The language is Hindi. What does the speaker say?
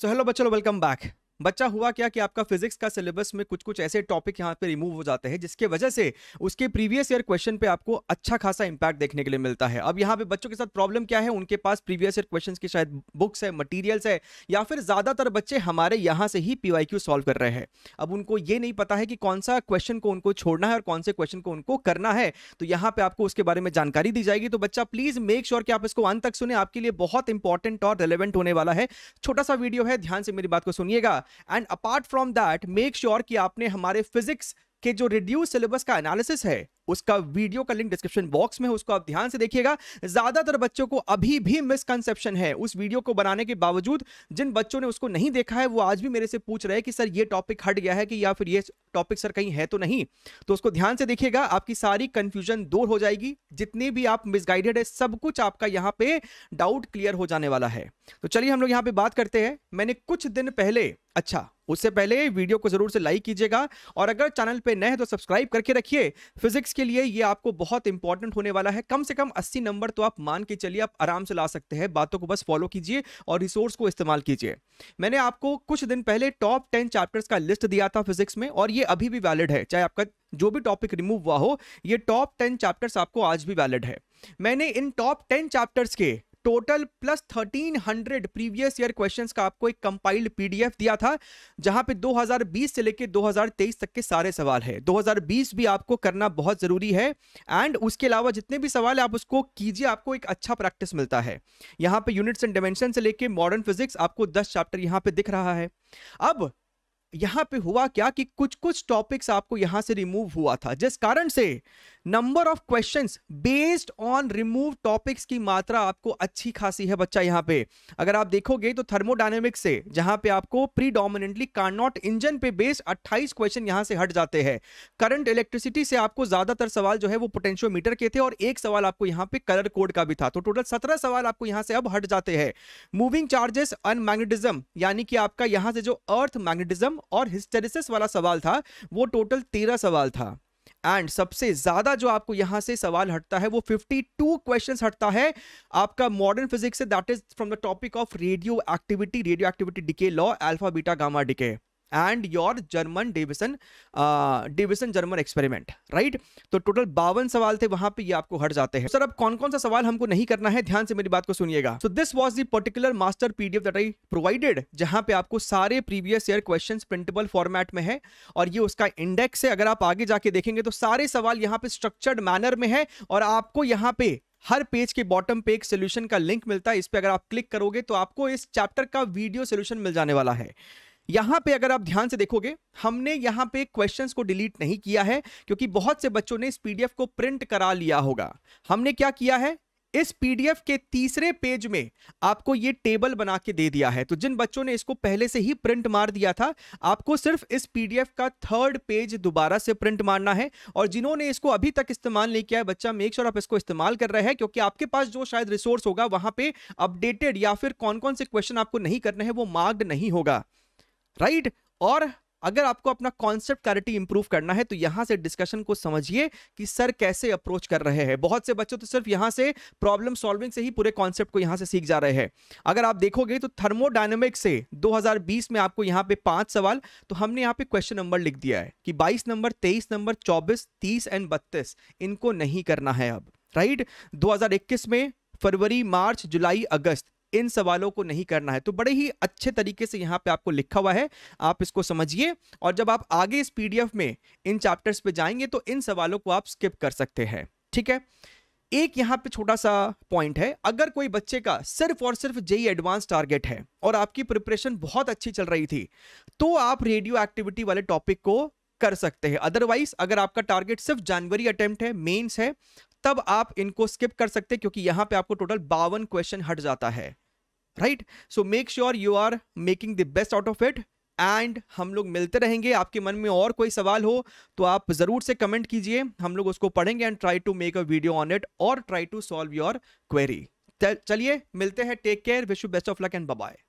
सो हेलो बच्चों वेलकम बैक बच्चा हुआ क्या कि आपका फिजिक्स का सिलेबस में कुछ कुछ ऐसे टॉपिक यहाँ पे रिमूव हो जाते हैं जिसके वजह से उसके प्रीवियस ईयर क्वेश्चन पे आपको अच्छा खासा इंपैक्ट देखने के लिए मिलता है अब यहाँ पे बच्चों के साथ प्रॉब्लम क्या है उनके पास प्रीवियस ईयर क्वेश्चन की शायद बुक्स है मटीरियल्स है या फिर ज्यादातर बच्चे हमारे यहाँ से ही पी सॉल्व कर रहे हैं अब उनको ये नहीं पता है कि कौन सा क्वेश्चन को उनको छोड़ना है और कौन से क्वेश्चन को उनको करना है तो यहाँ पे आपको उसके बारे में जानकारी दी जाएगी तो बच्चा प्लीज मेक श्योर कि आप इसको अंत तक सुने आपके लिए बहुत इंपॉर्टेंट और रेलिवेंट होने वाला है छोटा सा वीडियो है ध्यान से मेरी बात को सुनिएगा and apart from that make sure कि आपने हमारे फिजिक्स कि जो रिड्यूस सिलेबस का एनालिसिस है उसका वीडियो का लिंक डिस्क्रिप्शन बॉक्स में है उसको आप ध्यान से देखिएगा ज्यादातर बच्चों को अभी भी मिसकंसेप्शन है उस वीडियो को बनाने के बावजूद जिन बच्चों ने उसको नहीं देखा है वो आज भी मेरे से पूछ रहे हैं कि सर ये टॉपिक हट गया है कि या फिर ये टॉपिक सर कहीं है तो नहीं तो उसको ध्यान से देखिएगा आपकी सारी कंफ्यूजन दूर हो जाएगी जितने भी आप मिसगाइडेड है सब कुछ आपका यहाँ पे डाउट क्लियर हो जाने वाला है तो चलिए हम लोग यहाँ पे बात करते हैं मैंने कुछ दिन पहले अच्छा उससे पहले वीडियो को जरूर से लाइक कीजिएगा और अगर चैनल पे नए हैं तो सब्सक्राइब करके रखिए फिजिक्स के लिए ये आपको बहुत इंपॉर्टेंट होने वाला है कम से कम 80 नंबर तो आप मान के चलिए आप आराम से ला सकते हैं बातों को बस फॉलो कीजिए और रिसोर्स को इस्तेमाल कीजिए मैंने आपको कुछ दिन पहले टॉप टेन चैप्टर्स का लिस्ट दिया था फिजिक्स में और ये अभी भी वैलिड है चाहे आपका जो भी टॉपिक रिमूव हुआ हो ये टॉप टेन चैप्टर्स आपको आज भी वैलिड है मैंने इन टॉप टेन चैप्टर्स के total plus thirteen hundred previous year questions का आपको एक कंपाइल्ड पीडीएफ दिया था जहां पे 2020 से लेके 2023 तक के सारे सवाल है 2020 भी आपको करना बहुत जरूरी है एंड उसके अलावा जितने भी सवाल है आप उसको कीजिए आपको एक अच्छा प्रैक्टिस मिलता है यहाँ पे यूनिट्स एंड डिमेंशन से लेकर मॉडर्न फिजिक्स आपको दस चैप्टर यहाँ पे दिख रहा है अब यहां पे हुआ क्या कि कुछ कुछ टॉपिक्स आपको यहां से रिमूव हुआ था जिस कारण से number of question based on remove topics की मात्रा आपको अच्छी खासी है बच्चा यहाँ पे अगर आप देखोगे तो थर्मोडाइनमिक्स से जहां पे आपको प्रीडोमिनेटली कार्नॉट इंजन पे बेस्ड 28 क्वेश्चन यहां से हट जाते हैं करंट इलेक्ट्रिसिटी से आपको ज्यादातर सवाल जो है वो पोटेंशियोमीटर के थे और एक सवाल आपको यहाँ पे कलर कोड का भी था तो टोटल सत्रह सवाल आपको यहाँ से अब हट जाते हैं मूविंग चार्जेस अन मैग्नेटिज्म यानी कि आपका यहाँ से जो अर्थ मैग्नेटिज्म और हिस्टेरिस वाला सवाल था वो टोटल तेरह सवाल था एंड सबसे ज्यादा जो आपको यहां से सवाल हटता है वो 52 क्वेश्चंस हटता है आपका मॉडर्न फिजिक्स से that is from the topic of radioactivity radioactivity decay law alpha beta gamma decay and your German division division German experiment right तो टोटल बावन सवाल थे वहां पे ये आपको हट जाते हैं सर अब कौन कौन सा सवाल हमको नहीं करना है ध्यान से मेरी बात को सुनिएगा so this was the particular master PDF that I provided जहां पे आपको सारे previous year question printable format में है और ये उसका इंडेक्स है अगर आप आगे जाके देखेंगे तो सारे सवाल यहाँ पे स्ट्रक्चर्ड मैनर में है और आपको यहाँ पे हर पेज के बॉटम पे एक सोल्यूशन का लिंक मिलता है इस पर अगर आप क्लिक करोगे तो आपको इस चैप्टर का वीडियो सोल्यूशन मिल जाने वाला है यहां पे अगर आप ध्यान से देखोगे हमने यहां पे क्वेश्चंस को डिलीट नहीं किया है क्योंकि बहुत से बच्चों ने इस पीडीएफ को प्रिंट करा लिया होगा हमने क्या किया है इस पीडीएफ के तीसरे पेज में आपको ये टेबल बना के दे दिया है तो जिन बच्चों ने इसको पहले से ही प्रिंट मार दिया था आपको सिर्फ इस पीडीएफ का थर्ड पेज दोबारा से प्रिंट मारना है और जिन्होंने इसको अभी तक इस्तेमाल नहीं किया है बच्चा मेक श्योर आप इसको इस्तेमाल कर रहे हैं क्योंकि आपके पास जो शायद रिसोर्स होगा वहां पर अपडेटेड या फिर कौन कौन से क्वेश्चन आपको नहीं करना है वो मार्ग नहीं होगा राइट और अगर आपको अपना कॉन्सेप्ट क्लैरिटी इंप्रूव करना है तो यहां से डिस्कशन को समझिए कि सर कैसे अप्रोच कर रहे हैं बहुत से बच्चों तो सिर्फ यहां से प्रॉब्लम सॉल्विंग से ही पूरे कॉन्सेप्ट को यहां से सीख जा रहे हैं अगर आप देखोगे तो थर्मोडाइनमिक से 2020 में आपको यहां पे पांच सवाल तो हमने यहां पे क्वेश्चन नंबर लिख दिया है कि बाईस नंबर तेईस नंबर चौबीस तीस एंड बत्तीस इनको नहीं करना है अब राइट दो में फरवरी मार्च जुलाई अगस्त इन सवालों को नहीं करना है तो बड़े ही अच्छे तरीके से यहाँ पे आपको लिखा हुआ है आप इसको समझिए और जब आप आगे इस पीडीएफ में इन चैप्टर्स पे जाएंगे तो इन सवालों को आप स्किप कर सकते हैं ठीक है एक यहाँ पे छोटा सा पॉइंट है अगर कोई बच्चे का सिर्फ और सिर्फ जेई एडवांस टारगेट है और आपकी प्रिपरेशन बहुत अच्छी चल रही थी तो आप रेडियो एक्टिविटी वाले टॉपिक को कर सकते हैं अदरवाइज अगर आपका टारगेट सिर्फ जनवरी अटेम्प्ट है मेंस है तब आप इनको स्किप कर सकते हैं क्योंकि यहां पे आपको टोटल बावन क्वेश्चन हट जाता है right so make sure you are making the best out of it and हम लोग मिलते रहेंगे आपके मन में और कोई सवाल हो तो आप ज़रूर से कमेंट कीजिए हम लोग उसको पढ़ेंगे and try to make a video on it और try to solve your query चलिए मिलते हैं take care wish you best of luck and bye